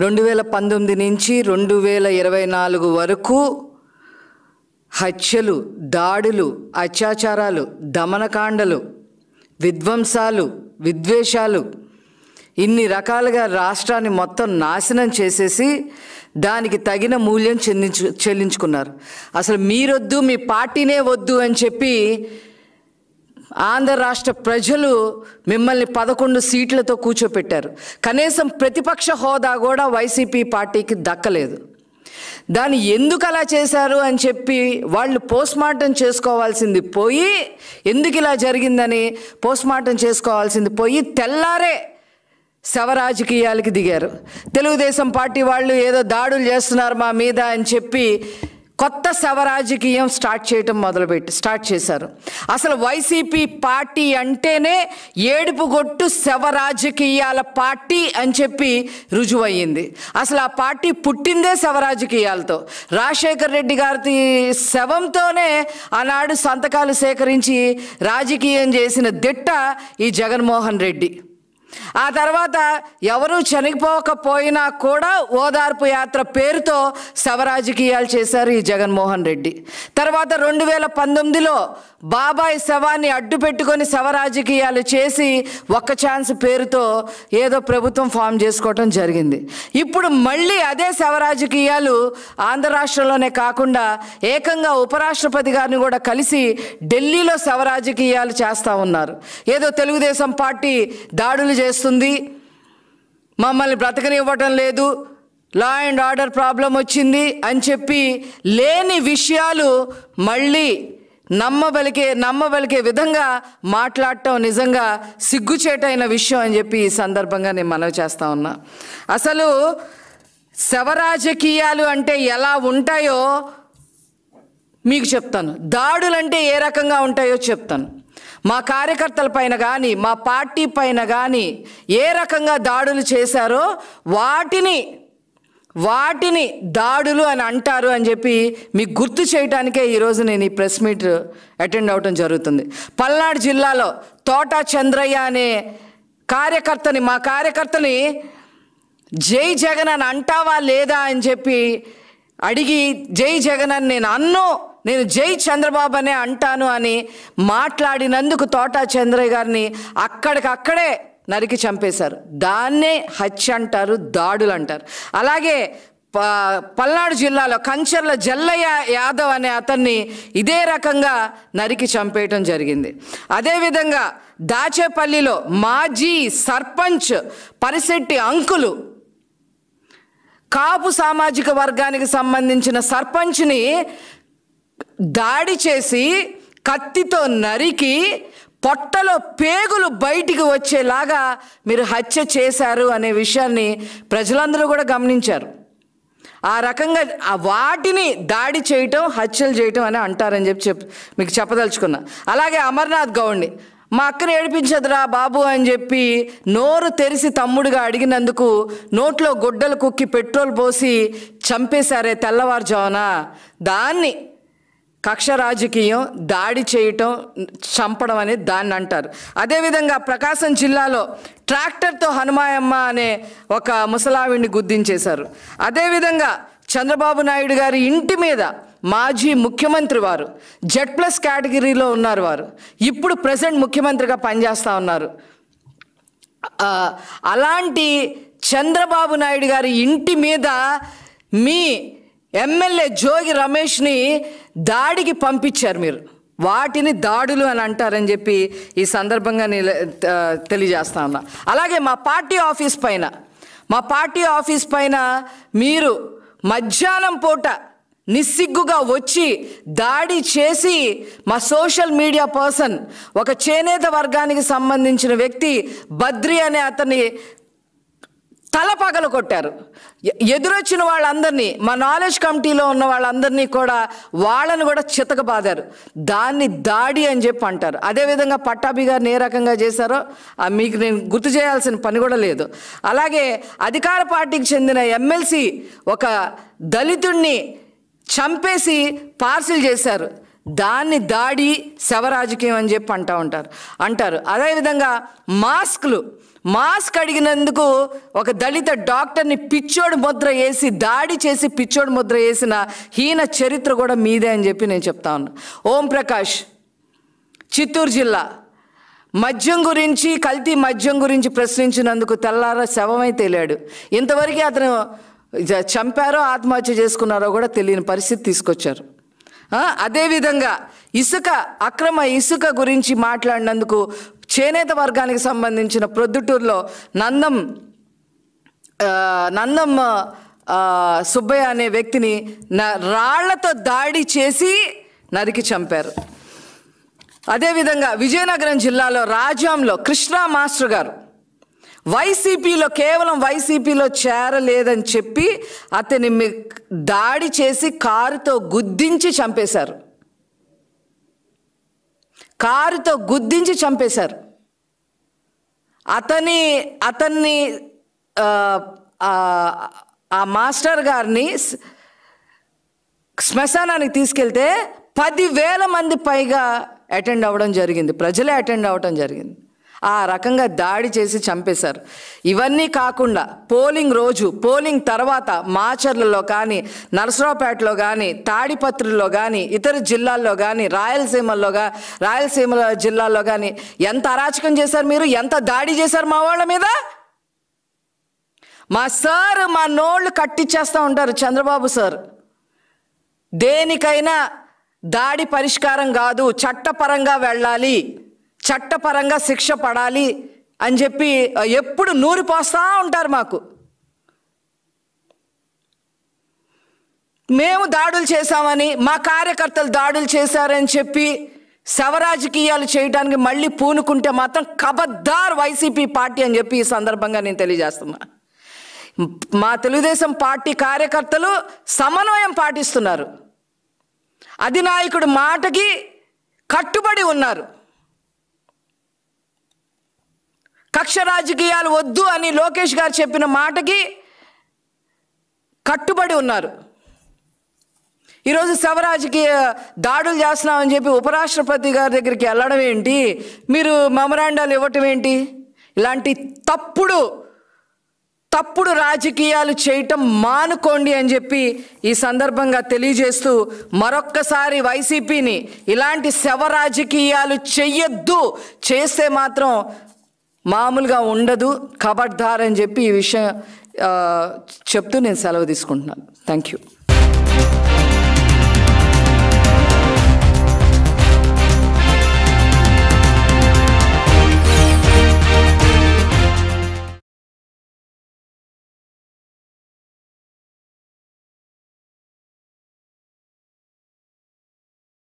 రెండు వేల పంతొమ్మిది నుంచి రెండు వేల ఇరవై నాలుగు వరకు హత్యలు దాడులు అత్యాచారాలు దమనకాండలు విధ్వంసాలు విద్వేషాలు ఇన్ని రకాలుగా రాష్ట్రాన్ని మొత్తం నాశనం చేసేసి దానికి తగిన మూల్యం చెల్లించు చెల్లించుకున్నారు అసలు మీరొద్దు మీ పార్టీనే వద్దు అని చెప్పి ఆంధ్ర రాష్ట్ర ప్రజలు మిమ్మల్ని పదకొండు సీట్లతో కూర్చోపెట్టారు కనీసం ప్రతిపక్ష హోదా కూడా వైసీపీ పార్టీకి దక్కలేదు దాన్ని ఎందుకు అలా చేశారు అని చెప్పి వాళ్ళు పోస్ట్మార్టం చేసుకోవాల్సింది పోయి ఎందుకు ఇలా జరిగిందని పోస్ట్మార్టం చేసుకోవాల్సింది పోయి తెల్లారే శవ రాజకీయాలకి దిగారు తెలుగుదేశం పార్టీ వాళ్ళు ఏదో దాడులు చేస్తున్నారు మా మీద అని చెప్పి కొత్త శవ రాజకీయం స్టార్ట్ చేయటం మొదలుపెట్టి స్టార్ట్ చేశారు అసలు వైసీపీ పార్టీ అంటేనే ఏడుపు గొట్టు శవ రాజకీయాల పార్టీ అని చెప్పి రుజువయ్యింది అసలు ఆ పార్టీ పుట్టిందే శవ రాజకీయాలతో రాజశేఖర్ రెడ్డి గారి శవంతోనే ఆనాడు సంతకాలు సేకరించి రాజకీయం చేసిన దిట్ట ఈ జగన్మోహన్ రెడ్డి ఆ తర్వాత ఎవరు చనిపోకపోయినా కూడా ఓదార్పు యాత్ర పేరుతో శవరాజకీయాలు చేశారు ఈ జగన్మోహన్ రెడ్డి తర్వాత రెండు వేల పంతొమ్మిదిలో బాబాయ్ శవాన్ని అడ్డు పెట్టుకొని శవ రాజకీయాలు చేసి ఒక్క ఛాన్స్ పేరుతో ఏదో ప్రభుత్వం ఫామ్ చేసుకోవటం జరిగింది ఇప్పుడు మళ్ళీ అదే శవ రాజకీయాలు ఆంధ్ర రాష్ట్రంలోనే కాకుండా ఏకంగా ఉపరాష్ట్రపతి గారిని కూడా కలిసి ఢిల్లీలో శవ రాజకీయాలు చేస్తూ ఉన్నారు ఏదో తెలుగుదేశం పార్టీ దాడులు చేస్తుంది మమ్మల్ని బ్రతకనివ్వటం లేదు లా అండ్ ఆర్డర్ ప్రాబ్లం వచ్చింది అని చెప్పి లేని విషయాలు మళ్ళీ నమ్మబలికే నమ్మబలికే విధంగా మాట్లాడటం నిజంగా సిగ్గుచేటైన విషయం అని చెప్పి ఈ సందర్భంగా నేను మనవి చేస్తా ఉన్నా అసలు శవరాజకీయాలు అంటే ఎలా ఉంటాయో మీకు చెప్తాను దాడులు అంటే ఏ రకంగా ఉంటాయో చెప్తాను మా కార్యకర్తల పైన కానీ మా పార్టీ పైన కానీ ఏ రకంగా దాడులు చేశారో వాటిని వాటిని దాడులు అని అంటారు అని చెప్పి మీకు గుర్తు చేయడానికే ఈరోజు నేను ఈ ప్రెస్ మీట్ అటెండ్ అవటం జరుగుతుంది పల్నాడు జిల్లాలో తోట చంద్రయ్య అనే కార్యకర్తని మా కార్యకర్తని జై జగన్ అని అంటావా లేదా అని చెప్పి అడిగి జై జగన్ అని నేను అన్ను నేను జై చంద్రబాబు అనే అంటాను అని మాట్లాడినందుకు తోటా చంద్రయ్య గారిని అక్కడికక్కడే నరికి చంపేశారు దాన్నే హత్య అంటారు దాడులు అంటారు అలాగే పల్నాడు జిల్లాలో కంచర్ల జల్లయ్య యాదవ్ అనే అతన్ని ఇదే రకంగా నరికి చంపేయటం జరిగింది అదేవిధంగా దాచేపల్లిలో మాజీ సర్పంచ్ పరిశెట్టి అంకులు కాపు సామాజిక వర్గానికి సంబంధించిన సర్పంచ్ని దాడి చేసి కత్తితో నరికి పొట్టలో పేగులు బయటికి వచ్చేలాగా మీరు హత్య చేశారు అనే విషయాన్ని ప్రజలందరూ కూడా గమనించారు ఆ రకంగా ఆ వాటిని దాడి చేయటం హత్యలు చేయటం అని అంటారని చెప్పి చెప్ మీకు చెప్పదలుచుకున్నా అలాగే అమర్నాథ్ గౌడ్ని మా అక్కను ఏడిపించదురా బాబు అని చెప్పి నోరు తెరిసి తమ్ముడుగా అడిగినందుకు నోట్లో గుడ్డలు కుక్కి పెట్రోల్ పోసి చంపేశారే తెల్లవారుజామున దాన్ని కక్ష రాజకీయం దాడి చేయటం చంపడం అని దాన్ని అంటారు అదేవిధంగా ప్రకాశం జిల్లాలో ట్రాక్టర్తో హనుమాయమ్మ అనే ఒక ముసలావిడిని గుద్దించేశారు అదేవిధంగా చంద్రబాబు నాయుడు గారి ఇంటి మీద మాజీ ముఖ్యమంత్రి వారు జెడ్ ప్లస్ కేటగిరీలో ఉన్నారు వారు ఇప్పుడు ప్రజెంట్ ముఖ్యమంత్రిగా పనిచేస్తూ ఉన్నారు అలాంటి చంద్రబాబు నాయుడు గారి ఇంటి మీద మీ ఎమ్మెల్యే జోగి రమేష్ని దాడికి పంపించారు మీరు వాటిని దాడులు అని అంటారని చెప్పి ఈ సందర్భంగా నేను తెలియజేస్తా ఉన్నా అలాగే మా పార్టీ ఆఫీస్ పైన మా పార్టీ ఆఫీస్ పైన మీరు మధ్యాహ్నం పూట నిస్సిగ్గుగా వచ్చి దాడి చేసి మా సోషల్ మీడియా పర్సన్ ఒక చేనేత వర్గానికి సంబంధించిన వ్యక్తి బద్రి అనే అతన్ని పుస్తకాలు కొట్టారు ఎదురొచ్చిన వాళ్ళందరినీ మా నాలెడ్జ్ కమిటీలో ఉన్న వాళ్ళందరినీ కూడా వాళ్ళని కూడా చితకబాదారు దాన్ని దాడి అని చెప్పి అంటారు అదేవిధంగా పట్టాభి గారిని ఏ రకంగా చేశారో మీకు నేను గుర్తు చేయాల్సిన పని కూడా లేదు అలాగే అధికార పార్టీకి చెందిన ఎమ్మెల్సీ ఒక దళితుణ్ణి చంపేసి పార్సిల్ చేశారు దాన్ని దాడి శవరాజకీయం అని చెప్పి అంటూ ఉంటారు అంటారు అదేవిధంగా మాస్క్లు మాస్క్ అడిగినందుకు ఒక దళిత డాక్టర్ని పిచ్చోడు ముద్ర వేసి దాడి చేసి పిచ్చోడు ముద్ర వేసిన హీన చరిత్ర కూడా మీదే అని చెప్పి నేను చెప్తా ఉన్నా ఓం ప్రకాష్ చిత్తూరు జిల్లా మద్యం గురించి కల్తీ మద్యం గురించి ప్రశ్నించినందుకు తెల్లార శవమై తేలాడు ఇంతవరకు అతను చంపారో ఆత్మహత్య చేసుకున్నారో కూడా తెలియని పరిస్థితి తీసుకొచ్చారు అదేవిధంగా ఇసుక అక్రమ ఇసుక గురించి మాట్లాడినందుకు చేనేత వర్గానికి సంబంధించిన ప్రొద్దుటూరులో నందం నందం సుబ్బయ్య అనే వ్యక్తిని రాళ్లతో దాడి చేసి నరికి చంపారు అదేవిధంగా విజయనగరం జిల్లాలో రాజాంలో కృష్ణా మాస్టర్ గారు వైసీపీలో కేవలం వైసీపీలో చేరలేదని చెప్పి అతని దాడి చేసి కారుతో గుద్దించి చంపేశారు కారుతో గుద్దించి చంపేశారు అతని అతన్ని ఆ మాస్టర్ గారిని శ్మశానానికి తీసుకెళ్తే పదివేల మంది పైగా అటెండ్ అవ్వడం జరిగింది ప్రజలే అటెండ్ అవ్వడం జరిగింది ఆ రకంగా దాడి చేసి చంపేశారు ఇవన్నీ కాకుండా పోలింగ్ రోజు పోలింగ్ తర్వాత మాచర్లలో కానీ నరసరావుపేటలో కానీ తాడిపత్రిలో కానీ ఇతర జిల్లాల్లో కానీ రాయలసీమల్లో రాయలసీమ జిల్లాల్లో కానీ ఎంత అరాచకం చేశారు మీరు ఎంత దాడి చేశారు మా వాళ్ళ మీద మా సార్ మా నోళ్ళు కట్టిచ్చేస్తూ ఉంటారు చంద్రబాబు సార్ దేనికైనా దాడి పరిష్కారం కాదు చట్టపరంగా వెళ్ళాలి చట్టపరంగా శిక్ష పడాలి అని చెప్పి ఎప్పుడు నూరి పోస్తూ ఉంటారు మాకు మేము దాడులు చేశామని మా కార్యకర్తలు దాడులు చేశారని చెప్పి శవరాజకీయాలు చేయడానికి మళ్ళీ పూనుకుంటే మాత్రం కబద్దార్ వైసీపీ పార్టీ అని చెప్పి ఈ సందర్భంగా నేను తెలియజేస్తున్నా మా తెలుగుదేశం పార్టీ కార్యకర్తలు సమన్వయం పాటిస్తున్నారు అధినాయకుడు మాటకి కట్టుబడి ఉన్నారు కక్ష రాజకీయాలు వద్దు అని లోకేష్ గారు చెప్పిన మాటకి కట్టుబడి ఉన్నారు ఈరోజు శవరాజకీయ దాడులు చేస్తున్నామని చెప్పి ఉపరాష్ట్రపతి గారి దగ్గరికి వెళ్ళడం ఏంటి మీరు మెమరాండాలు ఇవ్వటం ఏంటి ఇలాంటి తప్పుడు తప్పుడు రాజకీయాలు చేయటం మానుకోండి అని చెప్పి ఈ సందర్భంగా తెలియజేస్తూ మరొక్కసారి వైసీపీని ఇలాంటి శవ రాజకీయాలు చెయ్యొద్దు చేస్తే మాత్రం మామూలుగా ఉండదు ఖబర్దార్ అని చెప్పి ఈ విషయం చెప్తూ నేను సెలవు తీసుకుంటున్నాను థ్యాంక్ యూ